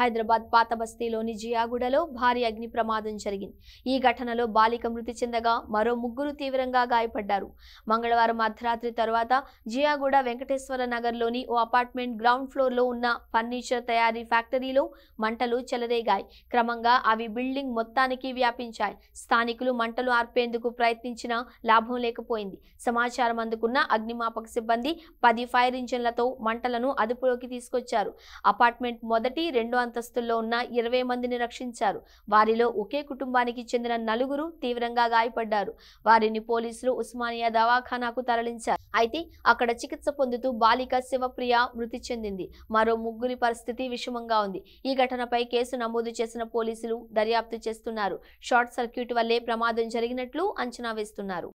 హైదరాబాద్ పాత బస్తీలోని జియాగూడలో భారీ అగ్ని ప్రమాదం జరిగింది ఈ ఘటనలో బాలిక మృతి చెందగా మరో ముగ్గురు తీవ్రంగా గాయపడ్డారు మంగళవారం అర్ధరాత్రి తర్వాత జియాగూడ వెంకటేశ్వర నగర్లోని ఓ అపార్ట్మెంట్ గ్రౌండ్ ఫ్లోర్లో ఉన్న ఫర్నిచర్ తయారీ ఫ్యాక్టరీలో మంటలు చెలరేగాయి క్రమంగా అవి బిల్డింగ్ మొత్తానికి వ్యాపించాయి స్థానికులు మంటలు ఆర్పేందుకు ప్రయత్నించినా లాభం లేకపోయింది సమాచారం అందుకున్న అగ్నిమాపక సిబ్బంది పది ఫైర్ ఇంజిన్లతో మంటలను అదుపులోకి తీసుకొచ్చారు అపార్ట్మెంట్ మొదటి రెండో అంతస్తుల్లో ఉన్న ఇరవై మందిని రక్షించారు వారిలో ఒకే కుటుంబానికి చెందిన నలుగురు తీవ్రంగా గాయపడ్డారు వారిని పోలీసులు ఉస్మానియా దవాఖానాకు తరలించారు అయితే అక్కడ చికిత్స పొందుతూ బాలిక శివప్రియ మృతి చెందింది మరో ముగ్గురి పరిస్థితి విషమంగా ఉంది ఈ ఘటనపై కేసు నమోదు చేసిన పోలీసులు దర్యాప్తు చేస్తున్నారు షార్ట్ సర్క్యూట్ వల్లే ప్రమాదం జరిగినట్లు అంచనా వేస్తున్నారు